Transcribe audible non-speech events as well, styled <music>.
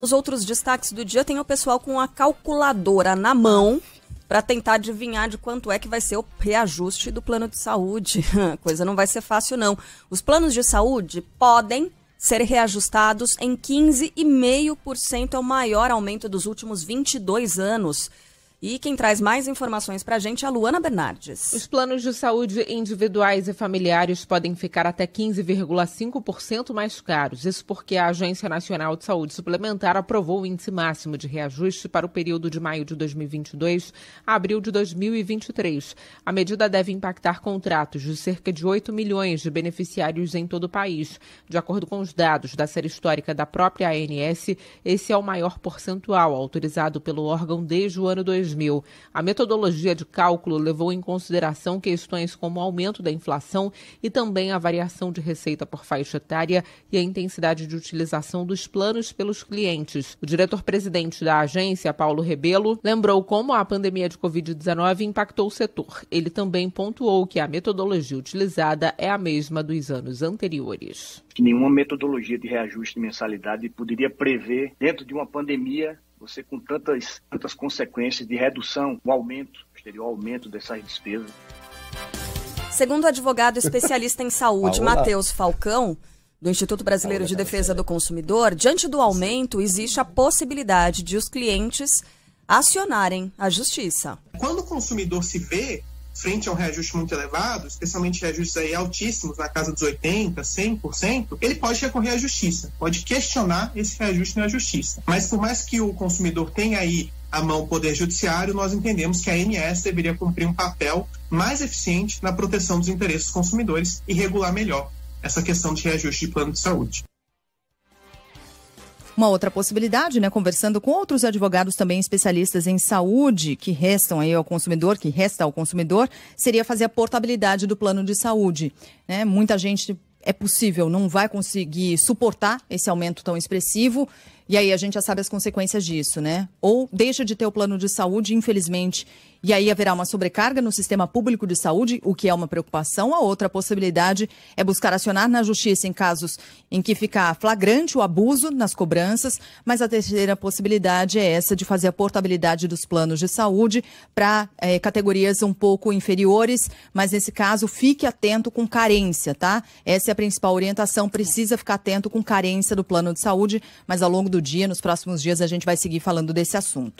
Os outros destaques do dia tem o pessoal com a calculadora na mão para tentar adivinhar de quanto é que vai ser o reajuste do plano de saúde. <laughs> Coisa não vai ser fácil não. Os planos de saúde podem ser reajustados em 15,5% é o maior aumento dos últimos 22 anos. E quem traz mais informações para a gente é a Luana Bernardes. Os planos de saúde individuais e familiares podem ficar até 15,5% mais caros. Isso porque a Agência Nacional de Saúde Suplementar aprovou o índice máximo de reajuste para o período de maio de 2022 a abril de 2023. A medida deve impactar contratos de cerca de 8 milhões de beneficiários em todo o país. De acordo com os dados da série histórica da própria ANS, esse é o maior percentual autorizado pelo órgão desde o ano 2000. A metodologia de cálculo levou em consideração questões como o aumento da inflação e também a variação de receita por faixa etária e a intensidade de utilização dos planos pelos clientes. O diretor-presidente da agência, Paulo Rebelo, lembrou como a pandemia de Covid-19 impactou o setor. Ele também pontuou que a metodologia utilizada é a mesma dos anos anteriores. Nenhuma metodologia de reajuste de mensalidade poderia prever, dentro de uma pandemia, você com tantas, tantas consequências de redução, o aumento, o aumento dessas despesas. Segundo o advogado especialista em saúde, ah, Matheus Falcão, do Instituto Brasileiro de Defesa do Consumidor, diante do aumento, existe a possibilidade de os clientes acionarem a justiça. Quando o consumidor se vê frente a um reajuste muito elevado, especialmente reajustes aí altíssimos, na casa dos 80%, 100%, ele pode recorrer à justiça, pode questionar esse reajuste na justiça. Mas por mais que o consumidor tenha aí a mão Poder Judiciário, nós entendemos que a ANS deveria cumprir um papel mais eficiente na proteção dos interesses dos consumidores e regular melhor essa questão de reajuste de plano de saúde. Uma outra possibilidade, né, conversando com outros advogados também especialistas em saúde que restam aí ao consumidor, que resta ao consumidor, seria fazer a portabilidade do plano de saúde. Né? Muita gente é possível, não vai conseguir suportar esse aumento tão expressivo e aí a gente já sabe as consequências disso, né? Ou deixa de ter o plano de saúde, infelizmente, e aí haverá uma sobrecarga no sistema público de saúde, o que é uma preocupação. A outra possibilidade é buscar acionar na justiça em casos em que ficar flagrante o abuso nas cobranças, mas a terceira possibilidade é essa de fazer a portabilidade dos planos de saúde para é, eh, categorias um pouco inferiores, mas nesse caso fique atento com carência, tá? Essa é a principal orientação, precisa ficar atento com carência do plano de saúde, mas ao longo do do dia. Nos próximos dias a gente vai seguir falando desse assunto.